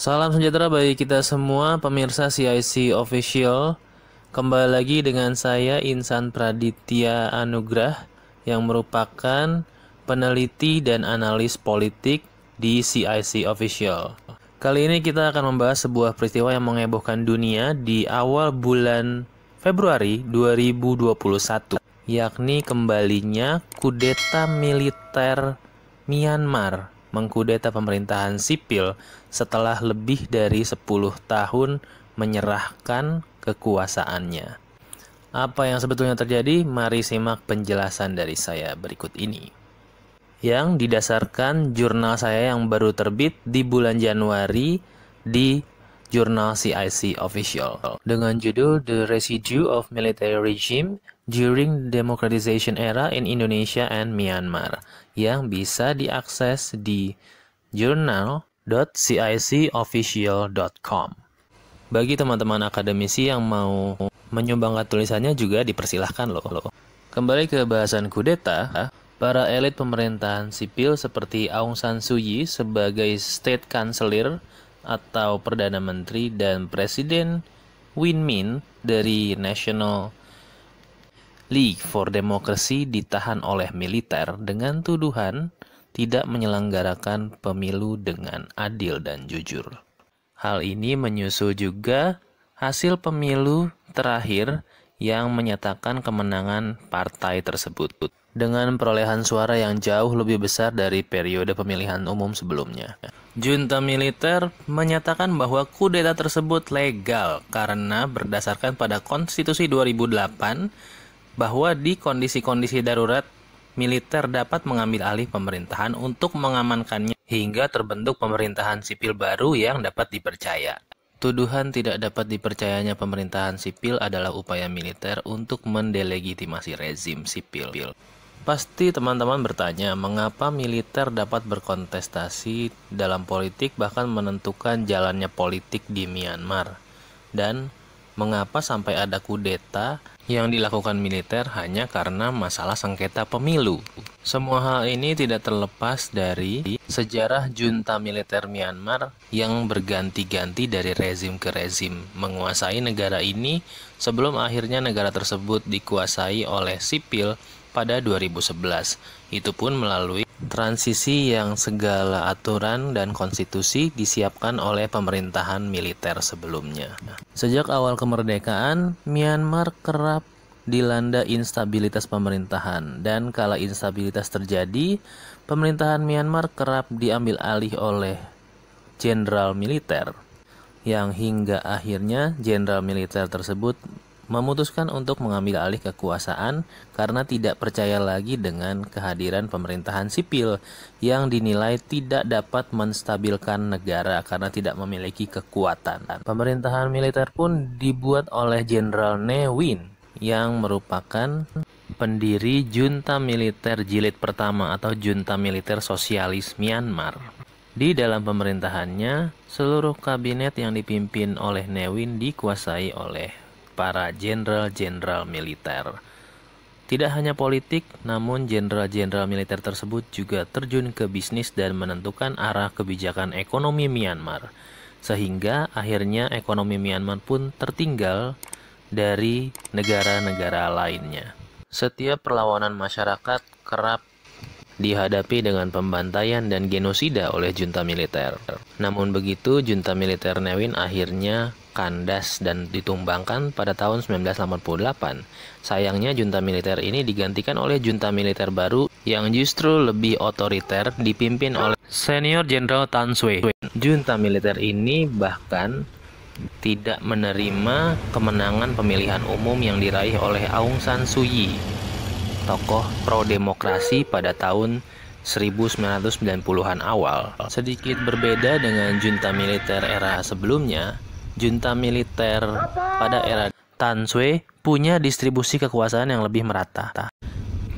Salam sejahtera bagi kita semua pemirsa CIC Official. Kembali lagi dengan saya Insan Praditya Anugrah yang merupakan peneliti dan analis politik di CIC Official. Kali ini kita akan membahas sebuah peristiwa yang mengebohkan dunia di awal bulan Februari 2021, yakni kembalinya kudeta militer Myanmar mengkudeta pemerintahan sipil setelah lebih dari 10 tahun menyerahkan kekuasaannya. Apa yang sebetulnya terjadi? Mari simak penjelasan dari saya berikut ini. Yang didasarkan jurnal saya yang baru terbit di bulan Januari di jurnal CIC Official dengan judul The Residue of Military Regime during democratization era in Indonesia and Myanmar yang bisa diakses di journal.cicofficial.com. Bagi teman-teman akademisi yang mau menyumbangkan tulisannya juga dipersilahkan loh. Kembali ke bahasan kudeta, para elit pemerintahan sipil seperti Aung San Suu Kyi sebagai state counselor atau perdana menteri dan presiden Win Min dari National League for Democracy ditahan oleh militer dengan tuduhan tidak menyelenggarakan pemilu dengan adil dan jujur. Hal ini menyusul juga hasil pemilu terakhir yang menyatakan kemenangan partai tersebut dengan perolehan suara yang jauh lebih besar dari periode pemilihan umum sebelumnya. Junta militer menyatakan bahwa kudeta tersebut legal karena berdasarkan pada Konstitusi 2008 bahwa di kondisi-kondisi darurat militer dapat mengambil alih pemerintahan untuk mengamankannya hingga terbentuk pemerintahan sipil baru yang dapat dipercaya. Tuduhan tidak dapat dipercayanya pemerintahan sipil adalah upaya militer untuk mendelegitimasi rezim sipil. Pasti teman-teman bertanya, mengapa militer dapat berkontestasi dalam politik bahkan menentukan jalannya politik di Myanmar? Dan mengapa sampai ada kudeta yang dilakukan militer hanya karena masalah sengketa pemilu. Semua hal ini tidak terlepas dari sejarah junta militer Myanmar yang berganti-ganti dari rezim ke rezim menguasai negara ini sebelum akhirnya negara tersebut dikuasai oleh sipil pada 2011. Itu pun melalui transisi yang segala aturan dan konstitusi disiapkan oleh pemerintahan militer sebelumnya. Sejak awal kemerdekaan, Myanmar kerap dilanda instabilitas pemerintahan dan kala instabilitas terjadi, pemerintahan Myanmar kerap diambil alih oleh jenderal militer yang hingga akhirnya jenderal militer tersebut memutuskan untuk mengambil alih kekuasaan karena tidak percaya lagi dengan kehadiran pemerintahan sipil yang dinilai tidak dapat menstabilkan negara karena tidak memiliki kekuatan. Pemerintahan militer pun dibuat oleh Jenderal Ne Win yang merupakan pendiri junta militer jilid pertama atau junta militer sosialis Myanmar. Di dalam pemerintahannya, seluruh kabinet yang dipimpin oleh Newin dikuasai oleh para jenderal-jenderal militer. Tidak hanya politik, namun jenderal-jenderal militer tersebut juga terjun ke bisnis dan menentukan arah kebijakan ekonomi Myanmar. Sehingga akhirnya ekonomi Myanmar pun tertinggal dari negara-negara lainnya. Setiap perlawanan masyarakat kerap dihadapi dengan pembantaian dan genosida oleh junta militer. Namun begitu, junta militer Newin akhirnya kandas dan ditumbangkan pada tahun 1988. Sayangnya junta militer ini digantikan oleh junta militer baru yang justru lebih otoriter dipimpin oleh senior jenderal Tan Sui. Junta militer ini bahkan tidak menerima kemenangan pemilihan umum yang diraih oleh Aung San Suu Kyi tokoh pro-demokrasi pada tahun 1990-an awal. Sedikit berbeda dengan junta militer era sebelumnya, junta militer pada era Tan Swe punya distribusi kekuasaan yang lebih merata.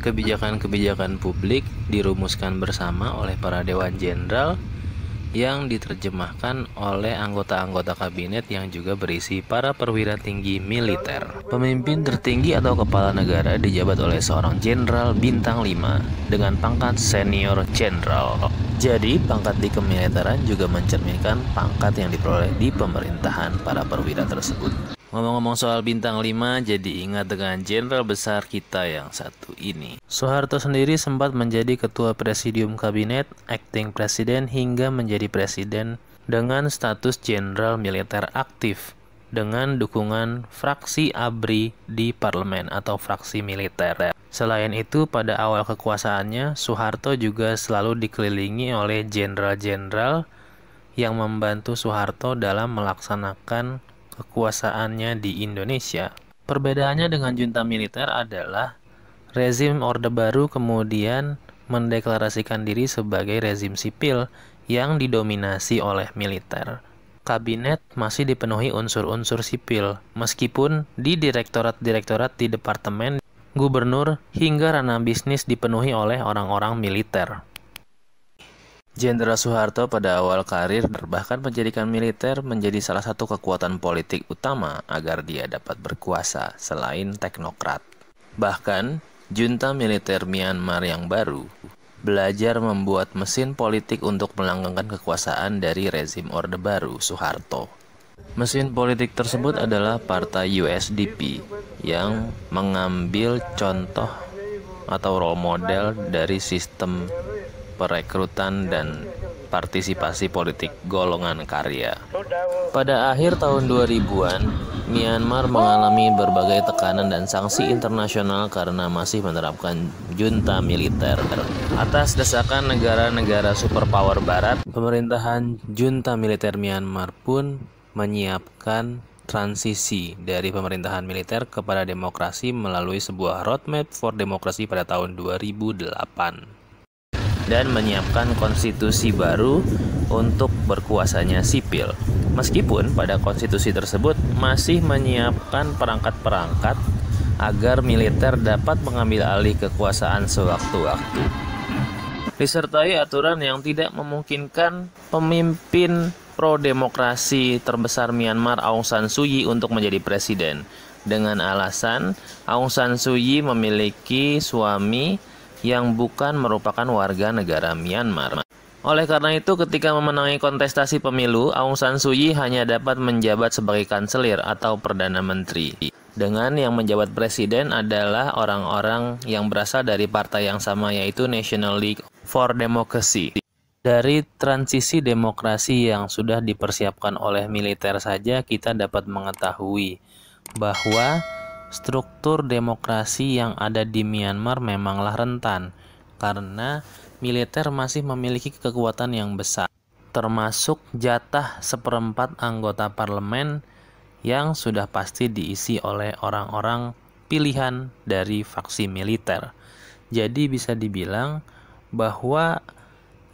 Kebijakan-kebijakan publik dirumuskan bersama oleh para dewan jenderal yang diterjemahkan oleh anggota-anggota kabinet yang juga berisi para perwira tinggi militer. Pemimpin tertinggi atau kepala negara dijabat oleh seorang jenderal bintang 5 dengan pangkat senior jenderal. Jadi, pangkat di kemiliteran juga mencerminkan pangkat yang diperoleh di pemerintahan para perwira tersebut. Ngomong-ngomong soal bintang 5, jadi ingat dengan jenderal besar kita yang satu ini. Soeharto sendiri sempat menjadi ketua presidium kabinet, acting presiden hingga menjadi presiden dengan status jenderal militer aktif dengan dukungan fraksi ABRI di parlemen atau fraksi militer. Selain itu, pada awal kekuasaannya, Soeharto juga selalu dikelilingi oleh jenderal-jenderal yang membantu Soeharto dalam melaksanakan kekuasaannya di Indonesia. Perbedaannya dengan junta militer adalah rezim Orde Baru kemudian mendeklarasikan diri sebagai rezim sipil yang didominasi oleh militer. Kabinet masih dipenuhi unsur-unsur sipil, meskipun di direktorat-direktorat di departemen, gubernur, hingga ranah bisnis dipenuhi oleh orang-orang militer. Jenderal Soeharto pada awal karir bahkan menjadikan militer menjadi salah satu kekuatan politik utama agar dia dapat berkuasa selain teknokrat. Bahkan, junta militer Myanmar yang baru belajar membuat mesin politik untuk melanggengkan kekuasaan dari rezim Orde Baru Soeharto. Mesin politik tersebut adalah partai USDP yang mengambil contoh atau role model dari sistem perekrutan dan partisipasi politik golongan karya. Pada akhir tahun 2000-an, Myanmar mengalami berbagai tekanan dan sanksi internasional karena masih menerapkan junta militer. Atas desakan negara-negara superpower barat, pemerintahan junta militer Myanmar pun menyiapkan transisi dari pemerintahan militer kepada demokrasi melalui sebuah roadmap for demokrasi pada tahun 2008 dan menyiapkan konstitusi baru untuk berkuasanya sipil. Meskipun pada konstitusi tersebut masih menyiapkan perangkat-perangkat agar militer dapat mengambil alih kekuasaan sewaktu-waktu. Disertai aturan yang tidak memungkinkan pemimpin pro-demokrasi terbesar Myanmar Aung San Suu Kyi untuk menjadi presiden dengan alasan Aung San Suu Kyi memiliki suami yang bukan merupakan warga negara Myanmar. Oleh karena itu, ketika memenangi kontestasi pemilu, Aung San Suu Kyi hanya dapat menjabat sebagai kanselir atau perdana menteri. Dengan yang menjabat presiden adalah orang-orang yang berasal dari partai yang sama yaitu National League for Democracy. Dari transisi demokrasi yang sudah dipersiapkan oleh militer saja kita dapat mengetahui bahwa struktur demokrasi yang ada di Myanmar memanglah rentan karena militer masih memiliki kekuatan yang besar, termasuk jatah seperempat anggota parlemen yang sudah pasti diisi oleh orang-orang pilihan dari faksi militer. Jadi bisa dibilang bahwa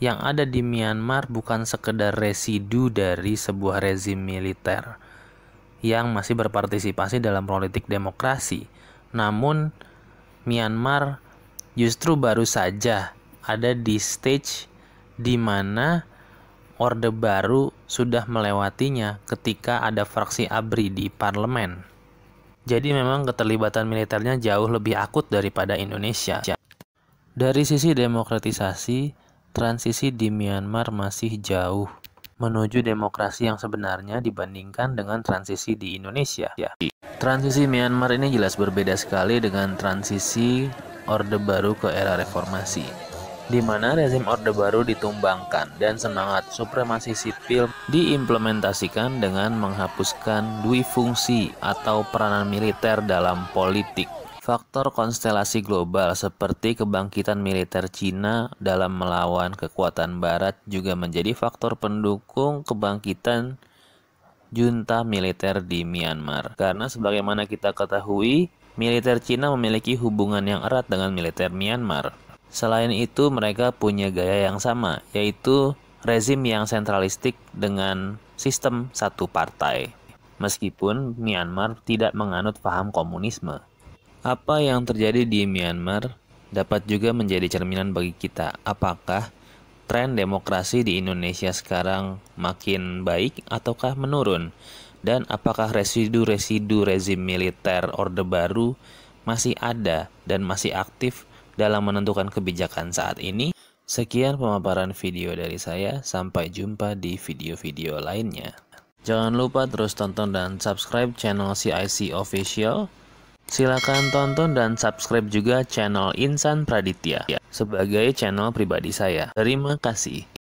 yang ada di Myanmar bukan sekedar residu dari sebuah rezim militer yang masih berpartisipasi dalam politik demokrasi. Namun Myanmar justru baru saja ada di stage di mana Orde Baru sudah melewatinya ketika ada fraksi ABRI di parlemen. Jadi memang keterlibatan militernya jauh lebih akut daripada Indonesia. Dari sisi demokratisasi, transisi di Myanmar masih jauh menuju demokrasi yang sebenarnya dibandingkan dengan transisi di Indonesia. Transisi Myanmar ini jelas berbeda sekali dengan transisi Orde Baru ke era reformasi, di mana rezim Orde Baru ditumbangkan dan semangat supremasi sipil diimplementasikan dengan menghapuskan dui fungsi atau peranan militer dalam politik. Faktor konstelasi global seperti kebangkitan militer Cina dalam melawan kekuatan barat juga menjadi faktor pendukung kebangkitan junta militer di Myanmar. Karena sebagaimana kita ketahui, militer Cina memiliki hubungan yang erat dengan militer Myanmar. Selain itu, mereka punya gaya yang sama, yaitu rezim yang sentralistik dengan sistem satu partai. Meskipun Myanmar tidak menganut paham komunisme, apa yang terjadi di Myanmar dapat juga menjadi cerminan bagi kita apakah tren demokrasi di Indonesia sekarang makin baik ataukah menurun dan apakah residu-residu rezim militer Orde Baru masih ada dan masih aktif dalam menentukan kebijakan saat ini. Sekian pemaparan video dari saya, sampai jumpa di video-video lainnya. Jangan lupa terus tonton dan subscribe channel CIC Official Silakan tonton dan subscribe juga channel Insan Praditya sebagai channel pribadi saya. Terima kasih.